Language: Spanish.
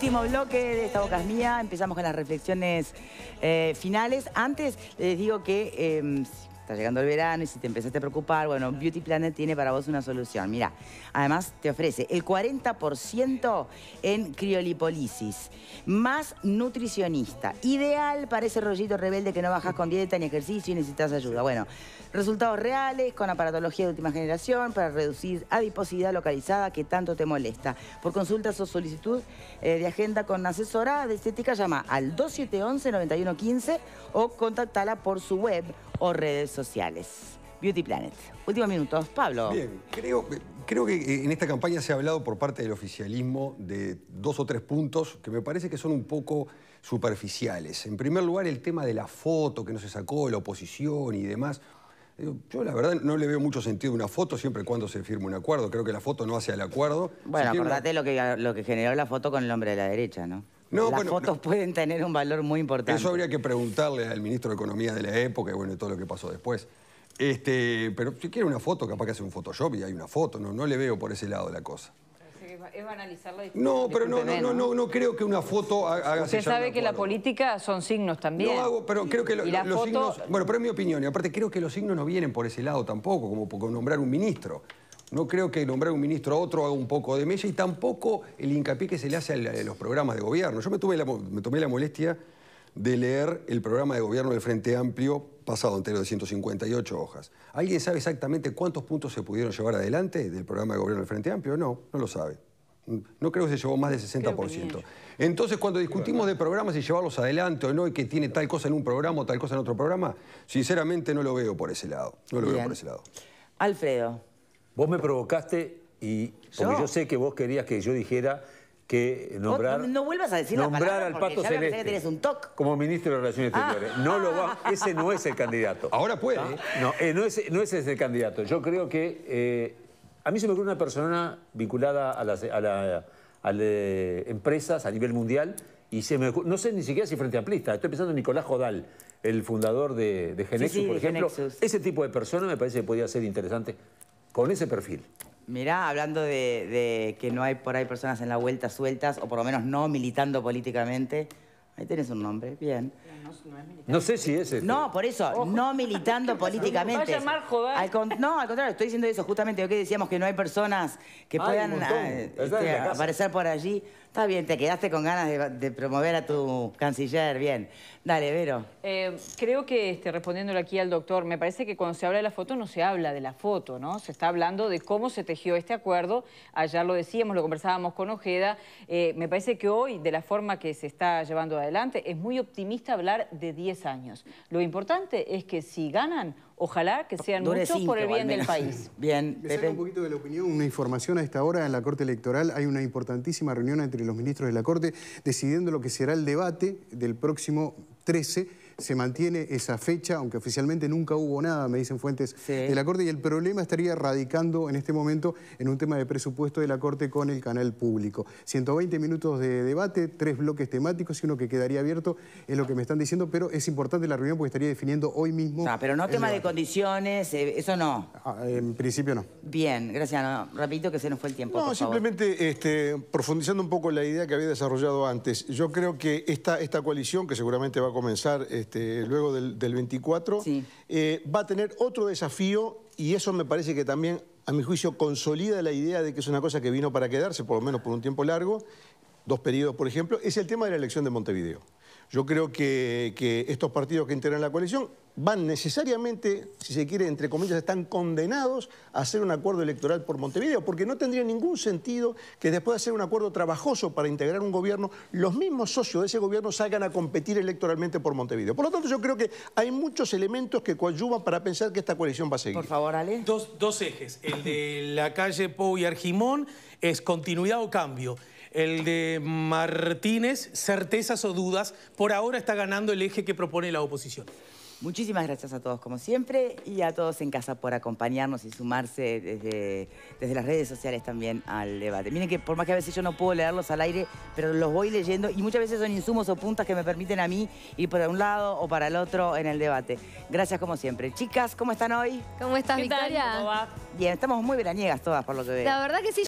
Último bloque de esta boca es mía. Empezamos con las reflexiones eh, finales. Antes les digo que em, está llegando el verano y si te empezaste a preocupar, bueno, Beauty Planet tiene para vos una solución. Mira, además te ofrece el 40% en criolipolisis. más nutricionista, ideal para ese rollito rebelde que no bajas con dieta ni ejercicio y necesitas ayuda. Bueno, resultados reales con aparatología de última generación para reducir adiposidad localizada que tanto te molesta. Por consultas o solicitud eh, de agenda con asesora de estética, llama al 2711-9115 o contáctala por su web o redes sociales sociales. Beauty Planet. Últimos minutos, Pablo. Bien, creo, que eh, en esta campaña se ha hablado por parte del oficialismo de dos o tres puntos que me parece que son un poco superficiales. En primer lugar, el tema de la foto que no se sacó, la oposición y demás. Yo la verdad no le veo mucho sentido a una foto siempre y cuando se firme un acuerdo. Creo que la foto no hace al acuerdo. Bueno, acordate lo, lo que generó la foto con el hombre de la derecha, ¿no? Las fotos pueden tener un valor muy importante. Eso habría que preguntarle al ministro de Economía de la época y bueno, todo lo que pasó después. Este, pero si quiere una foto, capaz que hace un Photoshop y hay una foto. No, no le veo por ese lado la cosa. Es banalizar la No, pero no, no, no, no, creo que una foto haga Usted sabe que la política son signos también. No hago, pero creo que los signos... Bueno, pero es mi opinión. Y aparte creo que los signos no vienen por ese lado tampoco, como por nombrar un ministro. No creo que nombrar un ministro a otro haga un poco de mella y tampoco el hincapié que se le hace a los programas de gobierno. Yo me, tomé la molestia de leer el programa de gobierno del Frente Amplio pasado entero de 158 hojas. ¿Alguien sabe exactamente cuántos puntos se pudieron llevar adelante del programa de gobierno del Frente Amplio? No, no lo sabe. No creo que se llevó más del 60%. Entonces, cuando discutimos de programas y llevarlos adelante o no, y que tiene tal cosa en un programa o tal cosa en otro programa, sinceramente no lo veo por ese lado. No lo veo por ese lado. Alfredo. Vos me provocaste y porque yo, sé que vos querías que yo dijera que nombrar... No, vuelvas a decir nombrar al Pato un Como ministro de Relaciones ah. Exteriores. No lo va, ese no es el candidato. Ahora puede. ¿eh? No, eh, no, ese, es el candidato. Yo creo que... Eh, a mí se me ocurre una persona vinculada a las empresas a nivel mundial y se me no sé ni siquiera si frente a Plista. estoy pensando en Nicolás Jodal, el fundador de, de Genexus, por ejemplo. Ese tipo de persona me parece que podría ser interesante con ese perfil. Mirá, hablando de, de que no hay por ahí personas en la vuelta sueltas, o por lo menos no militando políticamente, Ahí tenés un nombre, bien. No, sé si es eso. Este. No, por eso, no militando políticamente. No, al no, al contrario, estoy diciendo eso justamente. Yo que decíamos que no hay personas que puedan ah, este, aparecer por allí. Está bien, te quedaste con ganas de, promover a tu canciller, bien. Dale, Vero. Eh, creo que, este, respondiéndole aquí al doctor, me parece que cuando se habla de la foto no se habla de la foto, ¿no? Se está hablando de cómo se tejió este acuerdo. Ayer lo decíamos, lo conversábamos con Ojeda. Eh, me parece que hoy, de la forma que se está llevando a adelante, es muy optimista hablar de 10 años. Lo importante es que si ganan, ojalá que sean muchos por el bien del país. Bien, un poquito de la opinión, una información a esta hora en la Corte Electoral. Hay una importantísima reunión entre los ministros de la Corte decidiendo lo que será el debate del próximo 13 se mantiene esa fecha, aunque oficialmente nunca hubo nada, me dicen fuentes de la Corte, y el problema estaría radicando en este momento en un tema de presupuesto de la Corte con el canal público. 120 minutos de debate, tres bloques temáticos y uno que quedaría abierto, es lo que me están diciendo, pero es importante la reunión porque estaría definiendo hoy mismo... Ah, pero no tema de condiciones, eh, eso no. Ah, en principio no. Bien, gracias. repito que se nos fue el tiempo, No, simplemente Este, profundizando un poco la idea que había desarrollado antes, yo creo que esta, esta coalición que seguramente va a comenzar... Este, este, luego del, 24, eh, va a tener otro desafío y eso me parece que también, a mi juicio, consolida la idea de que es una cosa que vino para quedarse, por lo menos por un tiempo largo, dos periodos, por ejemplo, es el tema de la elección de Montevideo. Yo creo que, estos partidos que integran la coalición van necesariamente, si se quiere, entre comillas, están condenados a hacer un acuerdo electoral por Montevideo, porque no tendría ningún sentido que después de hacer un acuerdo trabajoso para integrar un gobierno, los mismos socios de ese gobierno salgan a competir electoralmente por Montevideo. Por lo tanto, yo creo que hay muchos elementos que coadyuvan para pensar que esta coalición va a seguir. Por favor, Ale. Dos, ejes, el de la calle Pou y Argimón es continuidad o cambio. El de Martínez, certezas o dudas, por ahora está ganando el eje que propone la oposición. Muchísimas gracias a todos como siempre y a todos en casa por acompañarnos y sumarse desde, desde las redes sociales también al debate. Miren que por más que a veces yo no puedo leerlos al aire, pero los voy leyendo y muchas veces son insumos o puntas que me permiten a mí ir para un lado o para el otro en el debate. Gracias como siempre. Chicas, ¿cómo están hoy? ¿Cómo están, Bien, estamos muy veraniegas todas por lo que veo. La verdad que sí.